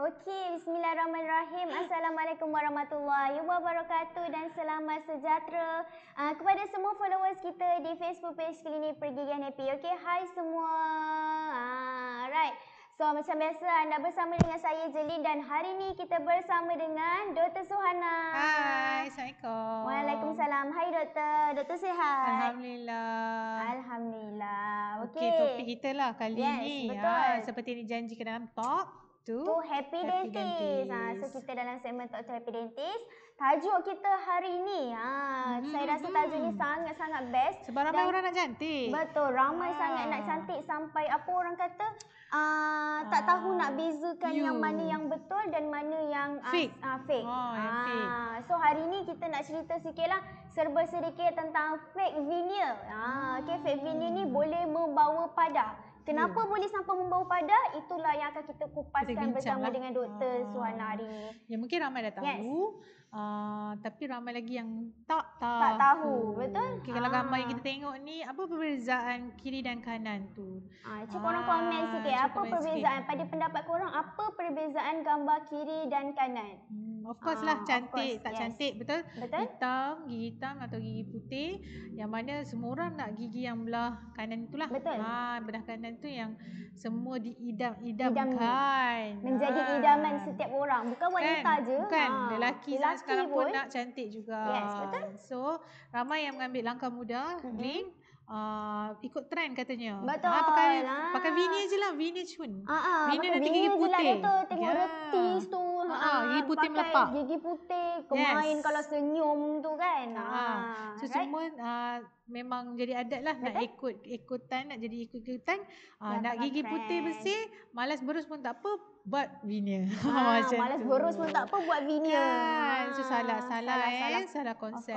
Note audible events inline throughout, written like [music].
Okey, bismillahirrahmanirrahim. Assalamualaikum warahmatullahi wabarakatuh dan selamat sejahtera uh, kepada semua followers kita di Facebook page Klinik Pergigian Happy. Okey, hai semua. Alright. Ah, uh, so, macam biasa anda bersama dengan saya Jelin dan hari ini kita bersama dengan Dr. Suhana. Hai, Assalamualaikum. Waalaikumsalam. Hai Dr. Dr. sihat? Alhamdulillah. Alhamdulillah. Okey, okay, topik kita lah kali yes, ini. Yes, ah, betul. Ha, seperti ini janji ke talk to, happy, happy dentist. Ah, dentist. so kita dalam segmen talk to happy dentist. Tajuk kita hari ini, ha, hmm, saya rasa tajuk hmm. ni mm-hmm. sangat-sangat best. Sebab ramai orang nak cantik. Betul, ramai ah. sangat nak cantik sampai apa orang kata Uh, tak tahu nak bezakan you. yang mana yang betul dan mana yang uh, fake. Uh, fake. Oh, uh, fake. So hari ini kita nak cerita sikit lah serba sedikit tentang fake veneer. Uh, hmm. okay, fake veneer ni boleh membawa padah. Kenapa yeah. Hmm. boleh sampai membawa pada? Itulah yang akan kita kupaskan bersama lah. dengan Dr. Ha. Suhana ah. hari ini. Ya mungkin ramai dah tahu. Yes. Uh, tapi ramai lagi yang tak tahu. Tak tahu, hmm. betul? Okay, kalau gambar yang ah. kita tengok ni, apa perbezaan kiri dan kanan tu? Ha, cuba orang ha. komen sikit. Ya, Cuma apa perbezaan? Sikit. Pada pendapat korang, apa perbezaan gambar kiri dan kanan? Hmm, of course ha, lah, cantik. Course. Tak yes. cantik, betul? betul? Hitam, gigi hitam atau gigi putih. Yang mana semua orang nak gigi yang belah kanan tu lah. Betul. Ha, belah kanan tu yang semua diidam idam, kan. Menjadi idaman setiap orang. Bukan wanita kan? je. Bukan, ha. lelaki. lelaki sekarang pun, nak cantik juga. Yes, betul. So, ramai yang mengambil langkah mudah, mm-hmm. link uh, ikut trend katanya. Betul. Ha, pakai, lah. pakai vinia je lah. Vinia cun. Ha, ha, vinia nanti gigi putih. Lah, betul. Tengok yeah. reti tu. Ha, ha, gigi putih melepak. gigi putih. Kemain yes. kalau senyum tu kan. Ha, ha. ha. So, right? semua uh, memang jadi adat lah nak ikut ikutan nak jadi ikut ikutan uh, nak gigi friend. putih bersih malas berus pun tak apa buat vinia ha, [laughs] macam malas tu. berus pun tak apa buat vinia ya, kan? so salah salah, salah, eh. salah. salah konsep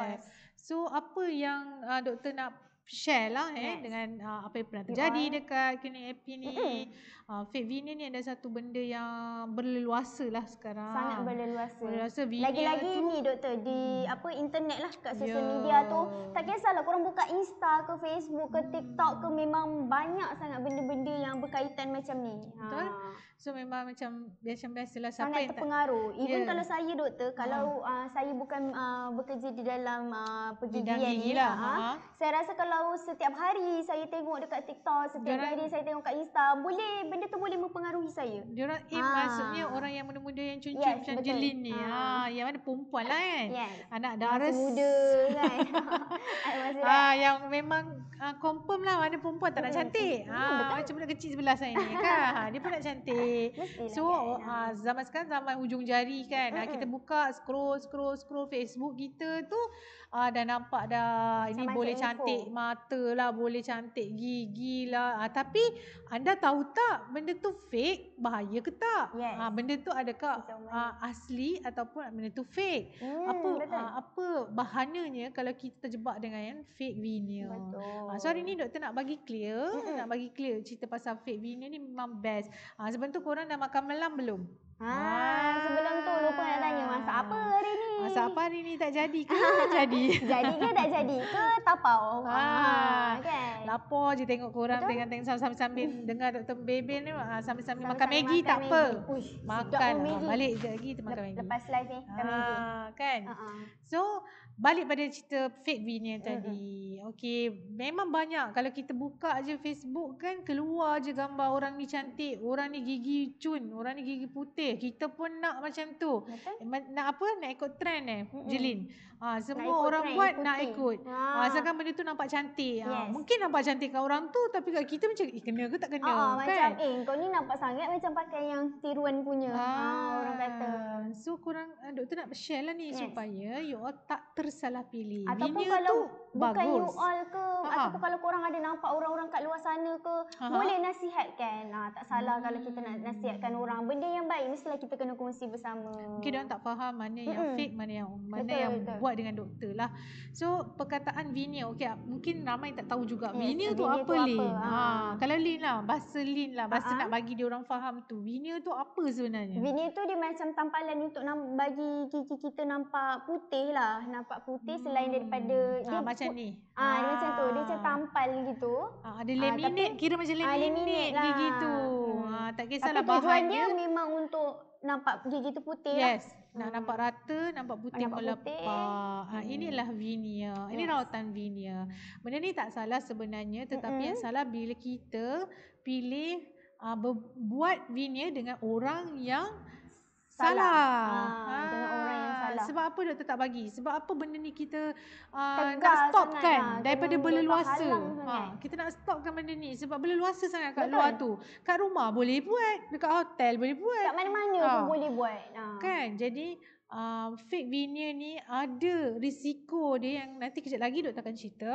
so apa yang uh, doktor nak share lah eh yes. dengan uh, apa yang pernah terjadi yeah. dekat kini AP ah, ni. Mm-hmm. Uh, Fake Vinia ni ada satu benda yang berleluasa lah sekarang. Sangat berleluasa. berleluasa Lagi-lagi tu, ni doktor di hmm. apa internet lah kat social yeah. media tu. Tak kisahlah korang buka Insta ke Facebook ke hmm. TikTok ke memang banyak sangat benda-benda yang berkaitan macam ni. Betul. Ha. So memang macam biasa-biasalah siapa sangat terpengaruh. Tak, Even yeah. kalau saya doktor kalau ha. uh, saya bukan uh, bekerja di dalam uh, pergigian ni lah. lah ha. Ha. Saya rasa kalau kalau setiap hari saya tengok dekat TikTok, setiap Diorang, hari saya tengok kat Insta, boleh benda tu boleh mempengaruhi saya. Dia eh, maksudnya orang yang muda-muda yang cun-cun yes, macam Jelin ni. Ha. ha, yang mana perempuan lah kan. Yes. Anak daras. Muda [laughs] kan. ha, [laughs] yang memang ha, confirm lah mana perempuan tak nak hmm, cantik. Hmm, ha, macam budak kecil sebelah saya ni kan. [laughs] Dia pun nak cantik. Mestilah kan, so, kan. ha, zaman sekarang zaman hujung jari kan. Ha, kita buka scroll, scroll, scroll Facebook kita tu ha, dah nampak dah ini macam boleh cantik. Info mata lah boleh cantik gigi lah ha, tapi anda tahu tak benda tu fake bahaya ke tak yes. ha, benda tu adakah uh, asli ataupun benda tu fake hmm, apa uh, apa bahananya kalau kita terjebak dengan yang fake veneer betul ha, so hari ni doktor nak bagi clear mm-hmm. nak bagi clear cerita pasal fake veneer ni memang best ha, sebab tu korang dah makan malam belum Ah, sebelum tu lupa nak tanya ah. masa apa hari ni? Masa apa hari ni tak jadi ke? [laughs] jadi. jadi ke tak jadi ke tak tapau? Ha. Ah. Okay. Lapor je tengok korang tengah tengok sambil-sambil sambil hmm. dengar Dr. Bebin ni sambil-sambil, sambil makan Maggi tak apa. Uish, makan ha, balik je lagi tu makan Maggi. Lepas live ni makan Maggi. kan? Uh-huh. So Balik pada cerita fake V yang tadi. Uh-huh. Okey, memang banyak kalau kita buka aje Facebook kan keluar aje gambar orang ni cantik, orang ni gigi cun, orang ni gigi putih kita pun nak macam tu. Betul? Eh, nak apa? Nak ikut trend eh, mm-hmm. Jelin. Ha, semua orang buat nak ikut. Ha. Ha, Sebab benda tu nampak cantik. Ha, yes. Mungkin nampak cantik kat orang tu tapi kat kita macam eh, kena ke tak kena? Ha, ha, kan? Macam eh kau ni nampak sangat macam pakai yang tiruan punya. Ha, ha, orang kata. So kurang doktor nak share lah ni yes. supaya you all tak tersalah pilih. Ataupun Minya kalau tu bukan bagus. you all ke ha. ataupun kalau korang ada nampak orang-orang kat luar sana ke ha. boleh nasihatkan. Ha, tak salah hmm. kalau kita nak nasihatkan orang. Benda yang baik mestilah kita kena kongsi bersama. Mungkin dia orang tak faham mana yang mm-hmm. fake, mana yang mana betul, yang betul. buat dengan doktor lah. So, perkataan veneer, okay, mungkin ramai tak tahu juga. Yes, veneer tu veneer apa, Lin? Ha. ha. Kalau Lin lah, bahasa Lin lah, bahasa uh-huh. nak bagi dia orang faham tu. Veneer tu apa sebenarnya? Veneer tu dia macam tampalan untuk bagi gigi kita nampak putih lah. Nampak putih hmm. selain daripada... Ha, dia macam pu- ni. Ha, ha. Dia macam tu. Dia macam tampal gitu. Ha, dia laminate, ha, tapi, kira macam laminate, ha, laminate gigi lah. tu. Ha, tak kisahlah bahan dia. Tapi tujuan memang untuk nampak gigi tu putih yes. lah. Yes. hmm. nampak rata, nampak putih nampak melepak. Putih. Ha, inilah vinia. Ini yes. rawatan vinia. Benda ni tak salah sebenarnya tetapi mm-hmm. yang salah bila kita pilih uh, ah, buat vinia dengan orang yang salah. salah. Ha, ha salah. Sebab apa doktor tak bagi? Sebab apa benda ni kita uh, nak kan lah, daripada berleluasa. Ha, kita nak stopkan benda ni sebab berleluasa sangat kat Betul. luar tu. Kat rumah boleh buat, dekat hotel boleh buat. Kat mana-mana ha. pun ah. boleh buat. Ha. Kan? Jadi uh, fake veneer ni ada risiko dia yang nanti kejap lagi doktor akan cerita.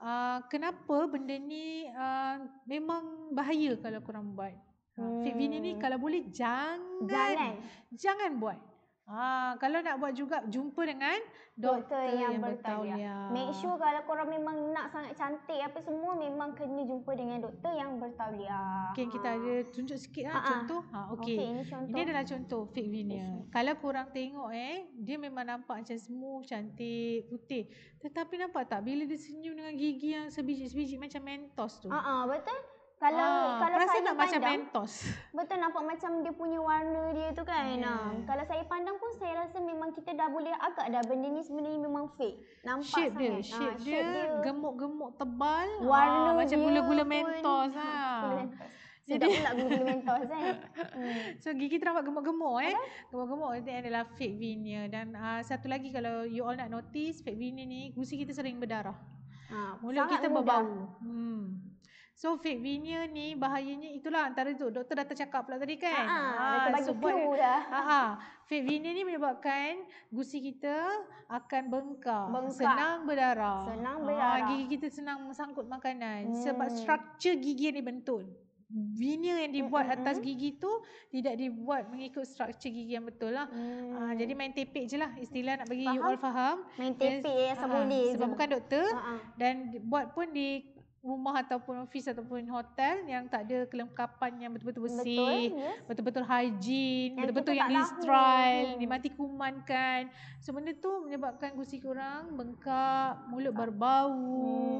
Uh, kenapa benda ni uh, memang bahaya kalau korang buat. Hmm. Fit veneer ni hmm. kalau boleh jangan, jangan, jangan buat. Ah, kalau nak buat juga jumpa dengan doktor, doktor yang, yang bertauliah. Make sure kalau korang memang nak sangat cantik apa semua memang kena jumpa dengan doktor yang bertauliah. Okey, kita ada tunjuk sikitlah ha, ah, ah. contoh. Ha, okey. Okay, ini, contoh. ini adalah contoh fake veneer. Kalau korang tengok eh, dia memang nampak macam smooth, cantik, putih. Tetapi nampak tak bila dia senyum dengan gigi yang sebiji-sebiji macam mentos tu? Ha, betul. Kalau ah, kalau saya pandang macam mentos. [laughs] Betul nampak macam dia punya warna dia tu kan. Yeah. Hmm. Nah, kalau saya pandang pun saya rasa memang kita dah boleh agak dah benda ni sebenarnya memang fake. Nampak shape sangat. Dia, ah, ha, shape dia, dia gemuk-gemuk tebal. Ah, warna ah, macam [laughs] gula-gula mentos ha. Jadi tak pula mentos kan. [laughs] Hmm. So gigi terawat gemuk-gemuk eh. Okay. Gemuk-gemuk itu adalah fake veneer dan uh, satu lagi kalau you all nak notice fake veneer ni gusi kita sering berdarah. Ha, mulut kita berbau. Hmm. So fake vinyl ni bahayanya itulah antara tu. Doktor dah tercakap pula tadi kan. Ha, ha, bagi clue dah. Ha, fake vinyl ni menyebabkan gusi kita akan bengkak. bengkak. Senang berdarah. Senang berdarah. Ha, gigi kita senang sangkut makanan. Hmm. Sebab struktur gigi ni bentuk Vinyl yang dibuat hmm atas gigi tu tidak dibuat mengikut struktur gigi yang betul lah. Hmm. Ha, jadi main tepek je lah istilah nak bagi faham? you all faham. Main tepek yang sama ha, Sebab bukan doktor. Ha, ha. Dan buat pun di rumah ataupun office ataupun hotel yang tak ada kelengkapan yang betul-betul bersih, betul, betul-betul yes. hygiene, betul-betul yang distrial, hmm. dimati kuman kan. So benda tu menyebabkan gusi kurang bengkak, mulut berbau.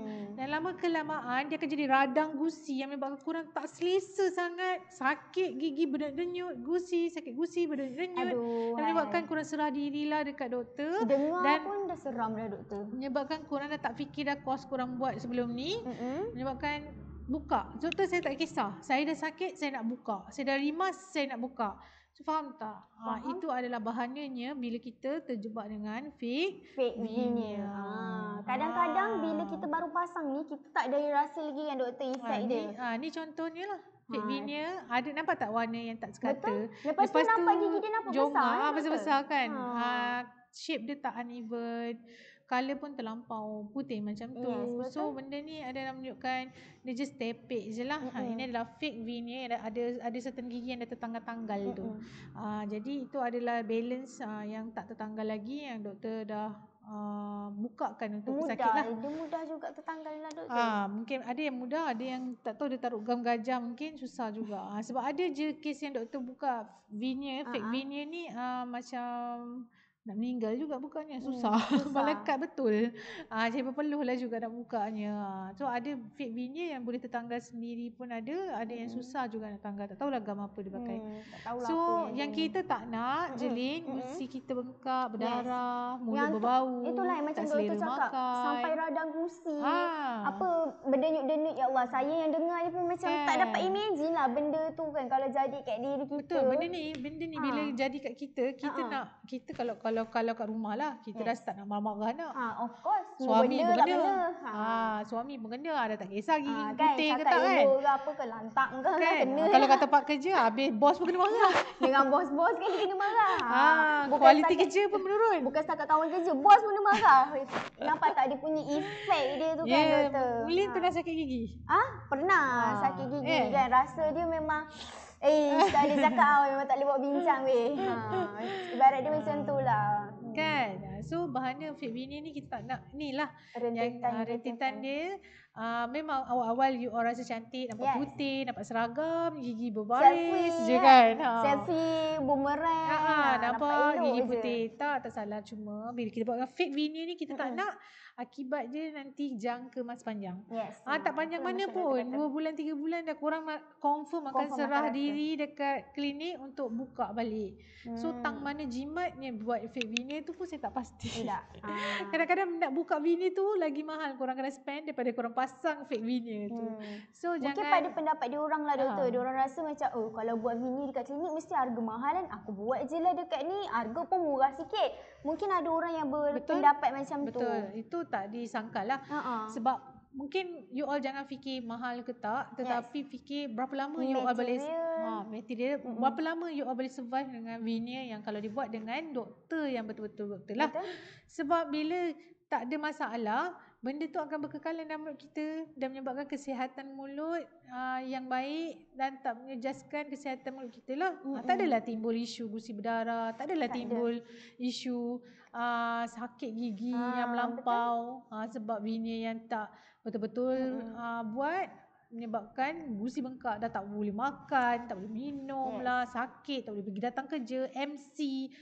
Hmm. Dan lama kelamaan dia akan jadi radang gusi yang menyebabkan kurang tak selesa sangat. Sakit gigi berdenyut gusi, sakit gusi berdenyut. Aduh, dan menyebabkan hai. kurang serah dirilah dekat doktor. Dengar dan pun dah seram dah doktor. Menyebabkan kurang dah tak fikir dah kos kurang buat sebelum ni. Hmm menyebabkan buka. Contoh saya tak kisah. Saya dah sakit, saya nak buka. Saya dah rimas, saya nak buka. So, faham tak? Ah, faham. Ha, itu adalah bahannya bila kita terjebak dengan fake fake genius. Ah, kadang-kadang ha. bila kita baru pasang ni, kita tak ada rasa lagi yang doktor isat ha, dia. Ni, ha, ni contohnya lah. Fake veneer, ha. ada nampak tak warna yang tak sekata? Betul. Lepas, Lepas tu, tu nampak gigi dia nampak jongga, besar. Jongga, besar-besar kan. Ha. Ha, shape dia tak uneven colour pun terlampau putih macam tu. Yes, so benda ni adalah menunjukkan dia just tepek je lah. Mm-hmm. Ha, ini adalah fake V ni. Ada, ada, ada certain gigi yang dah tertanggal-tanggal mm-hmm. tu. Ha, jadi itu adalah balance ha, yang tak tertanggal lagi yang doktor dah Uh, bukakan untuk mudah. pesakit lah. Dia mudah juga tertanggal lah doktor. Ah, mungkin ada yang mudah, ada yang tak tahu dia taruh gam gajah mungkin susah juga. Ah, sebab ada je kes yang doktor buka veneer, uh-huh. fake veneer ni uh, macam nak meninggal juga bukannya susah, hmm, susah. [laughs] melekat betul ah saya berpeluh lah juga nak bukanya ah, so ada fit bini yang boleh tetangga sendiri pun ada ada hmm. yang susah juga nak tanggal tak tahulah gam apa dia pakai hmm, tak so apa yang ini. kita tak nak hmm, jeling, hmm. gusi kita bengkak berdarah yes. mulut berbau itulah yang macam doktor cakap makan. sampai radang gusi ha. Ah. apa berdenyut-denyut ya Allah saya yang dengar je pun macam eh. tak dapat kan. imagine lah benda tu kan kalau jadi kat diri kita betul benda ni benda ni ha. bila ah. jadi kat kita kita ha. nak kita kalau kalau kalau kat rumah lah kita yes. dah start nak marah-marah kan nak. Ha, of course. Suami benda, benda. Ha. ha. suami benda ha, dah tak kisah gigi ha, kan, putih ke tak kan. Cakap ke apa ke lantang ke kan. kena. kalau kata tempat kerja habis bos pun kena marah. [laughs] Dengan bos-bos kan kena marah. Ha, bukan kualiti kerja pun menurun. Bukan setakat kawan kerja, bos pun kena marah. Nampak tak dia punya efek dia tu yeah, kan. Ya, Lin ha. pernah sakit gigi. Ha? Pernah ha. sakit gigi eh. kan. Rasa dia memang Eh, tak boleh cakap awak oh, memang tak boleh buat bincang weh. Ha, ibarat dia macam tu lah. Kan? So bahana Fit Bini ni kita tak nak ni lah yang uh, dia. dia uh, memang awal-awal you orang rasa cantik, nampak yes. putih, nampak seragam, gigi berbaris je kan. Ha. Selfie, boomerang. Ha, ah, ha, nampak, nampak gigi putih. Tak, tak salah. Cuma bila kita buat dengan Fit Bini ni kita mm-hmm. tak nak akibat dia nanti jangka masa panjang. Yes. Ah tak panjang mana pun. Dua bulan, tiga bulan dah kurang confirm, akan serah diri dekat klinik untuk buka balik. Hmm. So tang mana jimat ni buat efek vinil tu pun saya tak pasti pasti. Eh, Tidak. [laughs] Ah. Kadang-kadang nak buka vinyl tu lagi mahal korang kena spend daripada korang pasang fake vinyl tu. Hmm. So Mungkin jangan Mungkin pada pendapat dia orang lah doktor. Ha. Dia orang rasa macam oh kalau buat vinyl dekat klinik mesti harga mahal kan. Aku buat je lah dekat ni harga pun murah sikit. Mungkin ada orang yang berpendapat Betul. macam Betul. tu. Betul. Itu tak disangkal lah. Ha-ha. Sebab mungkin you all jangan fikir mahal ke tak tetapi yes. fikir berapa lama material. you all boleh ha material mm-hmm. berapa lama you all boleh survive dengan veneer yang kalau dibuat dengan doktor yang betul-betul doktor lah sebab bila tak ada masalah benda tu akan berkekalan dalam mulut kita dan menyebabkan kesihatan mulut uh, yang baik dan tak menjejaskan kesihatan mulut kita lah. Mm-hmm. Tak adalah timbul isu gusi berdarah, tak adalah tak timbul ada. isu uh, sakit gigi ha, yang melampau uh, sebab vinil yang tak betul-betul mm-hmm. uh, buat menyebabkan gusi bengkak dah tak boleh makan, tak boleh minum yeah. lah, sakit, tak boleh pergi datang kerja, MC,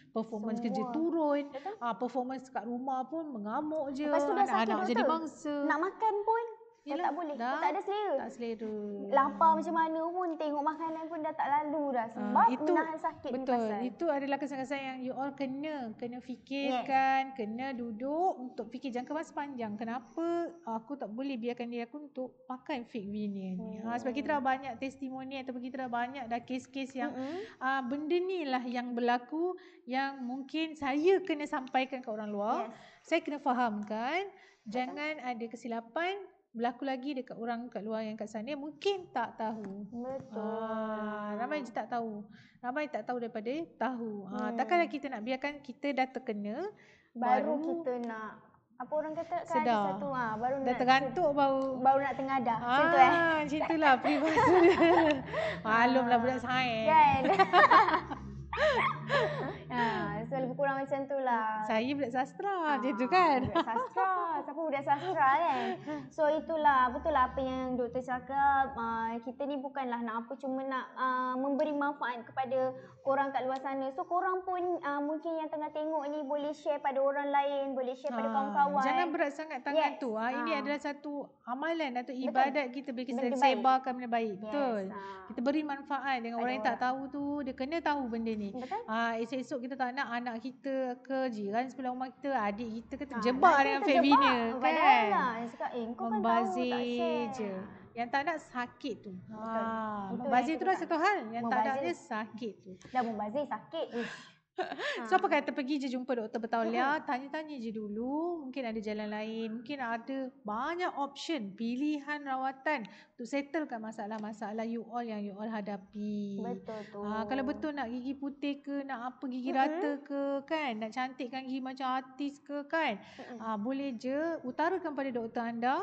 performance Semua. kerja turun, ah, performance kat rumah pun mengamuk je. anak, anak jadi mangsa. Nak makan pun Yelah, tak boleh. Dah, tak ada selera. Tak selera. Lapar macam mana pun tengok makanan pun dah tak lalu dah ah, sebab uh, itu, menahan sakit Betul. Pasal. Itu adalah kesan-kesan yang you all kena kena fikirkan, yes. kena duduk untuk fikir jangka masa panjang. Kenapa aku tak boleh biarkan dia aku untuk makan fake vinyl ni. Hmm. Ha, sebab kita dah hmm. banyak testimoni ataupun kita dah banyak dah kes-kes yang mm-hmm. uh, benda ni lah yang berlaku yang mungkin saya kena sampaikan ke orang luar. Yes. Saya kena fahamkan. Jangan ada kesilapan berlaku lagi dekat orang kat luar yang kat sana mungkin tak tahu. Betul. Ah, ramai je tak tahu. Ramai tak tahu daripada tahu. Ah, hmm. takkanlah kita nak biarkan kita dah terkena baru, baru kita nak apa orang kata kan ada satu ah baru dah nak terantuk ter- baru baru nak tengadah. Ah, macam tu eh. [laughs] Ah, macam itulah peribahasa budak sains. Kan. [laughs] [laughs] Ah. So lebih kurang macam tu lah. Saya budak sastra ha, macam tu kan. Budak sastra. Siapa budak sastra kan. [laughs] So itulah betul lah apa yang doktor cakap. Ah, kita ni bukanlah nak apa cuma nak ah, memberi manfaat kepada korang kat luar sana. So korang pun mungkin yang tengah tengok ni boleh share pada orang lain. Boleh share pada ha, kawan-kawan. Jangan berat sangat tangan yes. tu. Ha. Ini ha. adalah satu amalan atau ibadat betul. kita bagi kita sebarkan benda baik. Yes. Betul. Ha. Kita beri manfaat dengan pada orang yang tak tahu tu. Dia kena tahu benda ni. Betul. Ha, esok-esok kita tak nak anak kita ke jiran sebelah rumah kita adik kita ke ah, terjebak ha, dengan fake vinyl kan, eh, kan membazir je yang tak nak sakit tu Betul. ha membazir tu dah satu hal yang membazir. tak nak dia sakit tu dah membazir sakit ha. So apa kata pergi je jumpa Doktor Betaulia hmm. ha. Tanya-tanya je dulu Mungkin ada jalan lain Mungkin ada banyak option Pilihan rawatan Untuk settlekan masalah-masalah you all Yang you all hadapi Betul tu ha, Kalau betul nak gigi putih ke Nak apa gigi uh-huh. rata ke kan Nak cantikkan gigi macam artis ke kan hmm. ha, Boleh je utarakan pada doktor anda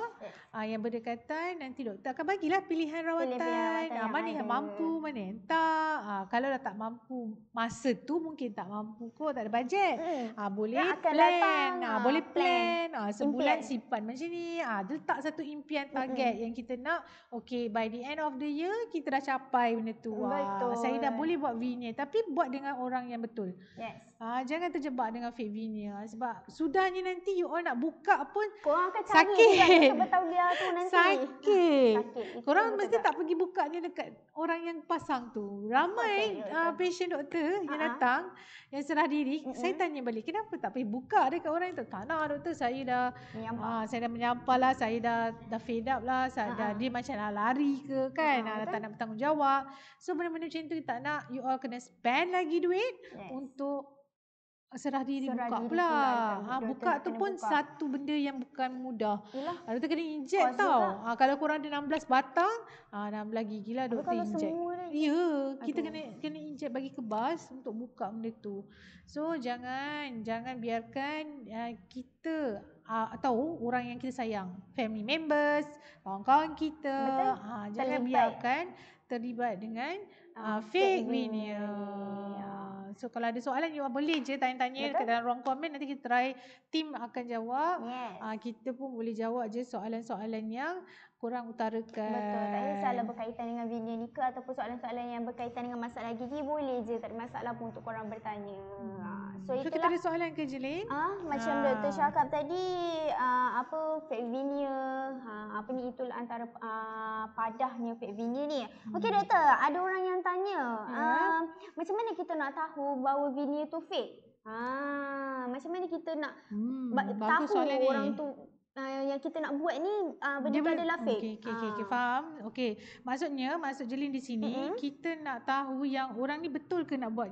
ha, Yang berdekatan Nanti doktor akan bagilah pilihan rawatan, pilihan rawatan ha, Mana yang, yang mampu Mana yang tak ha, Kalau dah tak mampu Masa tu mungkin tak mampu kot tak ada bajet. Hmm. Ah boleh akan plan. Ah, ah boleh plan. Ah sebulan impian. simpan macam ni. Ah letak satu impian hmm. target mm-hmm. yang kita nak. Okay by the end of the year kita dah capai benda tu. Ah, betul. saya dah boleh buat vinya, tapi buat dengan orang yang betul. Yes. Ah jangan terjebak dengan fake vinyl ah, sebab sudahnya nanti you all nak buka pun korang akan sakit. tahu dia tu nanti. [laughs] Sakit. sakit. Korang mesti tak pergi buka ni dekat orang yang pasang tu. Ramai okay, uh, patient doktor uh-huh. yang datang yang serah diri mm-hmm. saya tanya balik kenapa tak pergi buka dekat orang itu tak nak doktor saya dah uh, saya dah menyampah lah saya dah dah fed up lah saya uh-huh. dah, dia macam nak lari ke kan uh-huh. uh, tak nak bertanggungjawab so benda-benda macam tu tak nak you all kena spend lagi duit yes. untuk serah diri serah buka pula. Ha buka tu pun buka. satu benda yang bukan mudah. Ada ha, kena injek Kuasa tau. Ha kalau kurang ada 16 batang, ha 6 lagi gila doktor inject. Ni, ya, kita kena kena injek bagi kebas untuk buka benda tu. So jangan jangan biarkan uh, kita uh, atau orang yang kita sayang, family members, kawan-kawan kita, Betul? jangan terlibat. biarkan terlibat dengan uh, fake media. Uh, So kalau ada soalan you ya, boleh je tanya-tanya Betul. ke dalam ruang komen nanti kita try team akan jawab. Yes. Uh, kita pun boleh jawab je soalan-soalan yang kurang utarakan. Betul. Tak kisahlah berkaitan dengan video ni ke ataupun soalan-soalan yang berkaitan dengan masalah gigi boleh je. Tak ada masalah pun untuk korang bertanya. Hmm. So, so, kita ada soalan ke Jelin? Ah, ha, macam ha. Ah. Dr. cakap tadi, uh, apa fake veneer, ha, apa ni itulah antara uh, padahnya fake veneer ni. Hmm. Okey doktor, ada orang yang tanya, hmm. uh, macam mana kita nak tahu bahawa veneer tu fake? Ah, macam mana kita nak hmm, tahu orang ni. tu uh, yang kita nak buat ni uh, benda dia adalah fake. Okey okey okey okay, ah. faham. Okey. Maksudnya maksud Jelin di sini mm-hmm. kita nak tahu yang orang ni betul ke nak buat.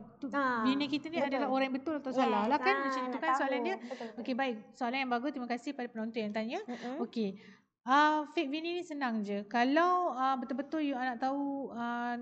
Bina kita ni betul. adalah orang yang betul atau yes, salah lah kan? Macam tu kan soalan dia. Okey baik. Soalan yang bagus. Terima kasih pada penonton yang tanya. Mm-hmm. Okey. Uh, fake Vini ni senang je. Kalau uh, betul-betul you nak tahu uh,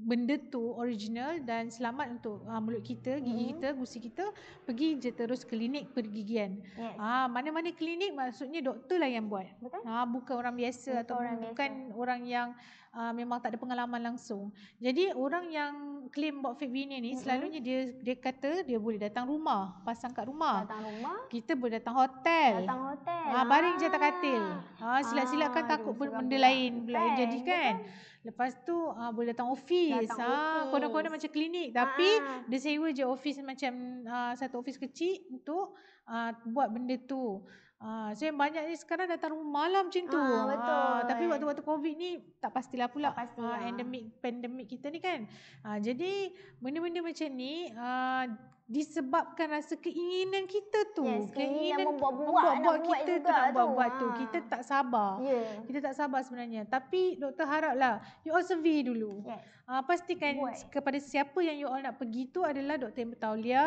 benda tu original dan selamat untuk uh, mulut kita, gigi mm-hmm. kita, gusi kita pergi je terus klinik pergigian. Yes. Ah mana-mana klinik maksudnya doktor lah yang buat. Betul? Ah bukan orang biasa atau bukan biasa. orang yang uh, memang tak ada pengalaman langsung. Jadi orang yang claim buat fake veneer ni mm-hmm. selalunya dia dia kata dia boleh datang rumah, pasang kat rumah. Datang rumah. Kita boleh datang hotel. Datang hotel. Ah baring je atas katil. Ah, ah silap-silapkan ah, takut benda lain pula jadi kan. Betul? Lepas tu uh, boleh datang office, Datang ha, ah, Kona-kona macam klinik. Ah. Tapi dia sewa je office macam uh, satu office kecil untuk uh, buat benda tu. Ah, so yang banyak ni sekarang datang rumah malam macam tu. Ah, betul. Ah, tapi waktu-waktu COVID ni tak pastilah pula. Tak pasti ah, endemik pandemik kita ni kan. Ah, jadi benda-benda macam ni ah, disebabkan rasa keinginan kita tu yes, keinginan membuat-buat nak kita buat juga nak buat, buat tu ah. kita tak sabar yeah. kita tak sabar sebenarnya tapi doktor haraplah you all survey dulu yes. uh, pastikan buat. kepada siapa yang you all nak pergi tu adalah doktor yang Taulia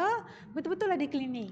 betul-betul ada klinik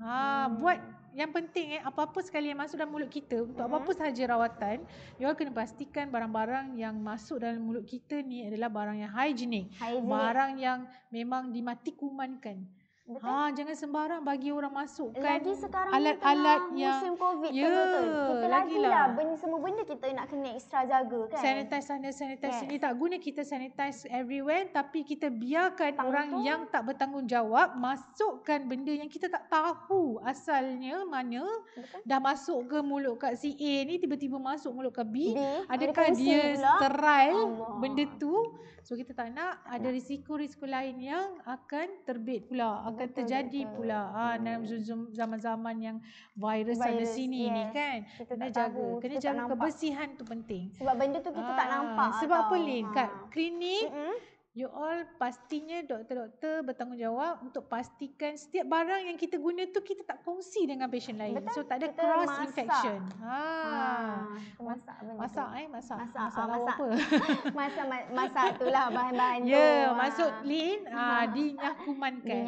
ha hmm. buat yang penting eh apa-apa sekali yang masuk dalam mulut kita untuk hmm. apa-apa sahaja rawatan you all kena pastikan barang-barang yang masuk dalam mulut kita ni adalah barang yang hygienic, hygienic. barang yang memang dimatikumankan. Betul? Ha jangan sembarang bagi orang masuk kan. Lagi sekarang alat, alat yang musim Covid yeah, betul. Kita lagilah lah, benda semua benda kita nak kena extra jaga kan. Sanitize sana sanitize yes. sini tak guna kita sanitize everywhere tapi kita biarkan Tangtung. orang yang tak bertanggungjawab masukkan benda yang kita tak tahu asalnya mana betul? dah masuk ke mulut kat si A ni tiba-tiba masuk mulut ke B. B adakah dia pula? sterile benda tu? So kita tak nak ada ya. risiko-risiko lain yang akan terbit pula, ya, akan terjadi betul. pula ha, hmm. dalam zaman-zaman yang virus, virus ada sini yes. ni kan. Kita kena tak jaga, tahu. kena kita jaga kebersihan tu penting. Sebab benda tu kita ha, tak ah, nampak. Sebab atau? apa Lin? Ha. Kat klinik mm-hmm you all pastinya doktor-doktor bertanggungjawab untuk pastikan setiap barang yang kita guna tu kita tak kongsi dengan patient lain. Betul, so tak ada cross masak. infection. Ha. ha. Masak benda. Masak eh, masak. Masak, masak. Ah, apa? [laughs] masak masak itulah bahan-bahan ya, tu. Ya, yeah, ha. masuk lin, ha. ha, di sterilkan,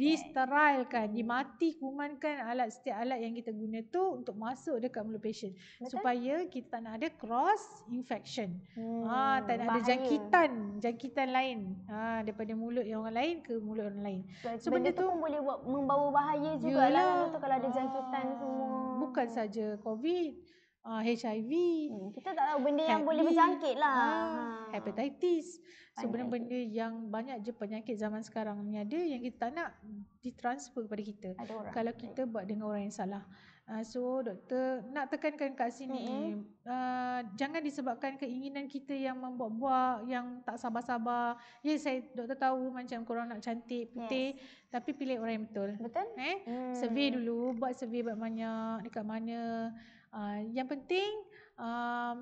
Disterilkan, dimati kumankan alat setiap alat yang kita guna tu untuk masuk dekat mulut patient. Betul. Supaya kita tak nak ada cross infection. Ah, hmm, ha, tak ada jangkitan, jangkitan lain lain ha, daripada mulut yang orang lain ke mulut orang lain so, benda, benda tu pun boleh buat, membawa bahaya juga lah kalau ada jangkitan aa, ah, semua bukan saja covid aa, ah, HIV hmm, kita tak tahu benda yang boleh berjangkit lah aa, ah, ha. hepatitis so benda-benda yang banyak je penyakit zaman sekarang ni ada yang kita tak nak ditransfer kepada kita kalau kita buat dengan orang yang salah Uh, so doktor nak tekankan kat sini mm-hmm. uh, jangan disebabkan keinginan kita yang membuat-buat yang tak sabar-sabar. Ya yeah, saya doktor tahu macam korang nak cantik, putih yes. tapi pilih orang yang betul. Betul? Eh? Mm. Survey dulu, buat survey banyak-banyak dekat mana. Uh, yang penting uh,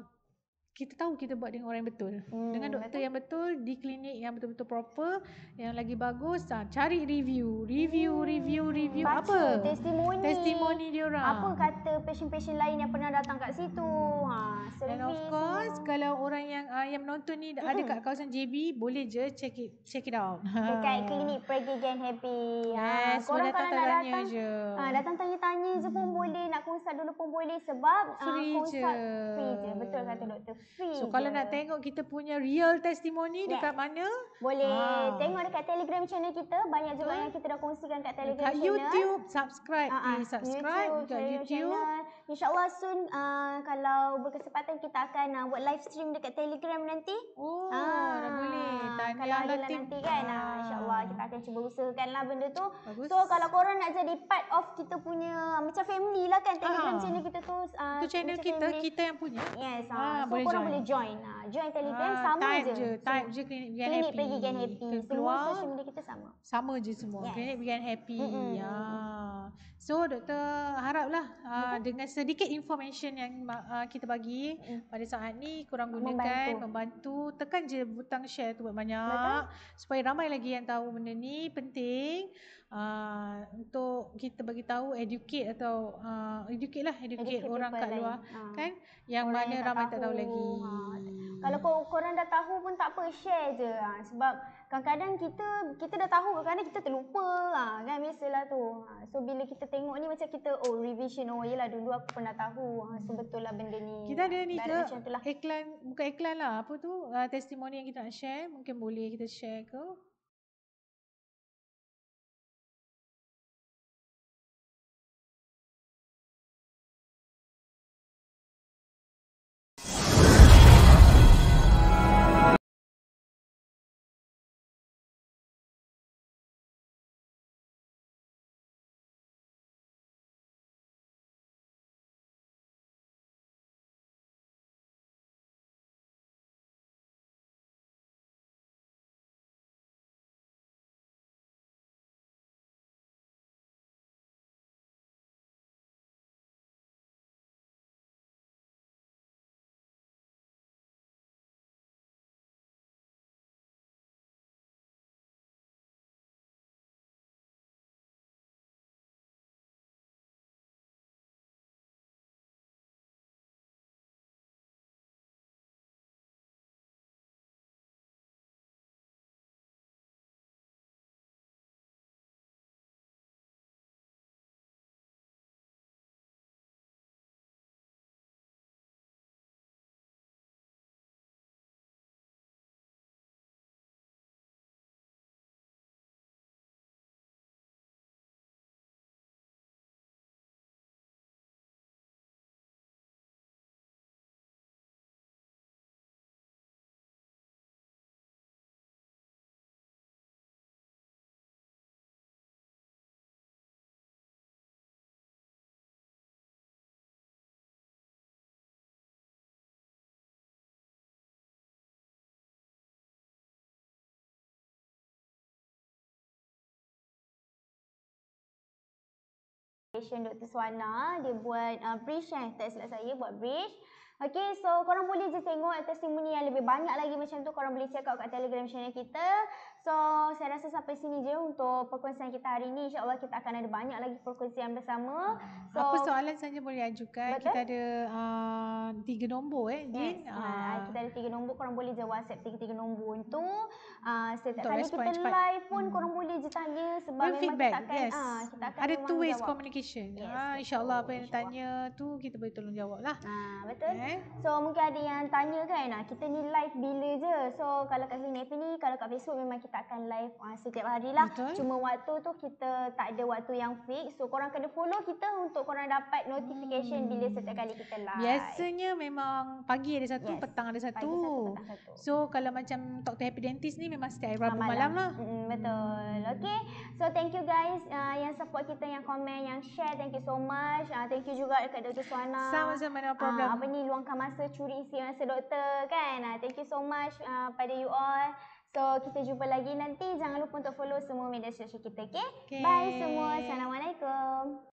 kita tahu kita buat dengan orang yang betul hmm, dengan doktor betul. yang betul di klinik yang betul-betul proper yang lagi bagus ha, cari review review hmm. review review Baca apa testimoni testimoni dia orang apa kata patient-patient lain yang pernah datang kat situ ha And of course semua. kalau orang yang uh, yang menonton ni ada hmm. kat kawasan JB boleh je check it check it out dekat [laughs] klinik Pergi Gen Happy ha, yes, ha, korang kalau nak datang je. Ha, datang tanya-tanya je pun boleh nak konsult dulu pun boleh sebab free uh, konsult je. free je betul kata doktor free. So hmm, kalau nak tengok kita punya real testimoni yes. Ya. dekat mana? Boleh ah. tengok dekat Telegram channel kita. Banyak juga yang kita dah kongsikan kat Telegram ah, ah. Eh, dekat channel. YouTube, subscribe, uh-huh. subscribe YouTube, dekat YouTube. Channel. InsyaAllah soon uh, kalau berkesempatan kita akan uh, buat live stream dekat Telegram nanti. Oh, uh, boleh. Tanya kalau ada lah nanti. nanti kan. Uh, ah. Uh, InsyaAllah kita akan cuba usahakan lah benda tu. Bagus. So kalau korang nak jadi part of kita punya uh, macam family lah kan Telegram ah. channel kita tu. Uh, Itu channel kita, family. kita yang punya. Yes. Uh, ah, so boleh korang join. boleh join. Uh, join Telegram ah, sama type je. Type so, je Klinik Begian Happy. Klinik Happy. Keluar, semua social kita sama. Sama je semua. Yes. Klinik Begian Happy. Mm-hmm. Yeah so doktor haraplah uh, dengan sedikit information yang uh, kita bagi mm. pada saat ni kurang gunakan membantu. membantu tekan je butang share tu banyak Betul. supaya ramai lagi yang tahu benda ni penting uh, untuk kita bagi tahu educate atau uh, educate lah educate, educate orang kat luar lain. kan yang orang mana yang ramai tak tahu, tak tahu lagi ha. kalau korang dah tahu pun tak apa share je sebab kadang-kadang kita kita dah tahu kadang-kadang kita terlupa lah kan biasalah tu. Ha, so bila kita tengok ni macam kita oh revision oh yelah dulu aku pernah tahu ha, so betul lah benda ni. Kita ada ni ke iklan bukan iklan lah apa tu uh, testimoni yang kita nak share mungkin boleh kita share ke Asian Dr. Swana dia buat uh, bridge kan tak silap saya buat bridge Okay, so korang boleh je tengok testimoni yang lebih banyak lagi macam tu. Korang boleh check out kat telegram channel kita. So, saya rasa sampai sini je untuk perkongsian kita hari ini. InsyaAllah kita akan ada banyak lagi perkongsian bersama. Hmm. So, Apa soalan saja boleh ajukan? Betul? Kita ada uh, tiga nombor eh, Din. Yes, uh, kita ada tiga nombor. Korang boleh je WhatsApp tiga-tiga nombor itu. Uh, setiap kali kita cepat. pun hmm. korang boleh je tanya. Sebab Dan memang feedback. kita akan, yes. uh, kita akan Ada two ways communication. Yes, uh, InsyaAllah apa yang insya tanya tu kita boleh tolong jawab lah. Uh, betul. Eh? So, mungkin ada yang tanya kan. kita ni live bila je. So, kalau kat sini ni, kalau kat Facebook memang kita kita akan live uh, setiap hari lah. Betul. Cuma waktu tu kita tak ada waktu yang fix. So korang kena follow kita untuk korang dapat notification hmm. bila setiap kali kita live. Biasanya memang pagi ada satu, yes. petang ada satu. Pagi satu, petang satu. So kalau macam talk to happy dentist ni memang setiap hari malam. malam lah. Mm-hmm, Okay. So thank you guys uh, yang support kita, yang komen, yang share. Thank you so much. Uh, thank you juga dekat Dr. Suana. Sama-sama, no problem. Uh, apa ni, luangkan masa curi isi masa doktor kan. Uh, thank you so much uh, pada you all. So kita jumpa lagi nanti. Jangan lupa untuk follow semua media sosial kita, okay? okay. Bye semua. Assalamualaikum.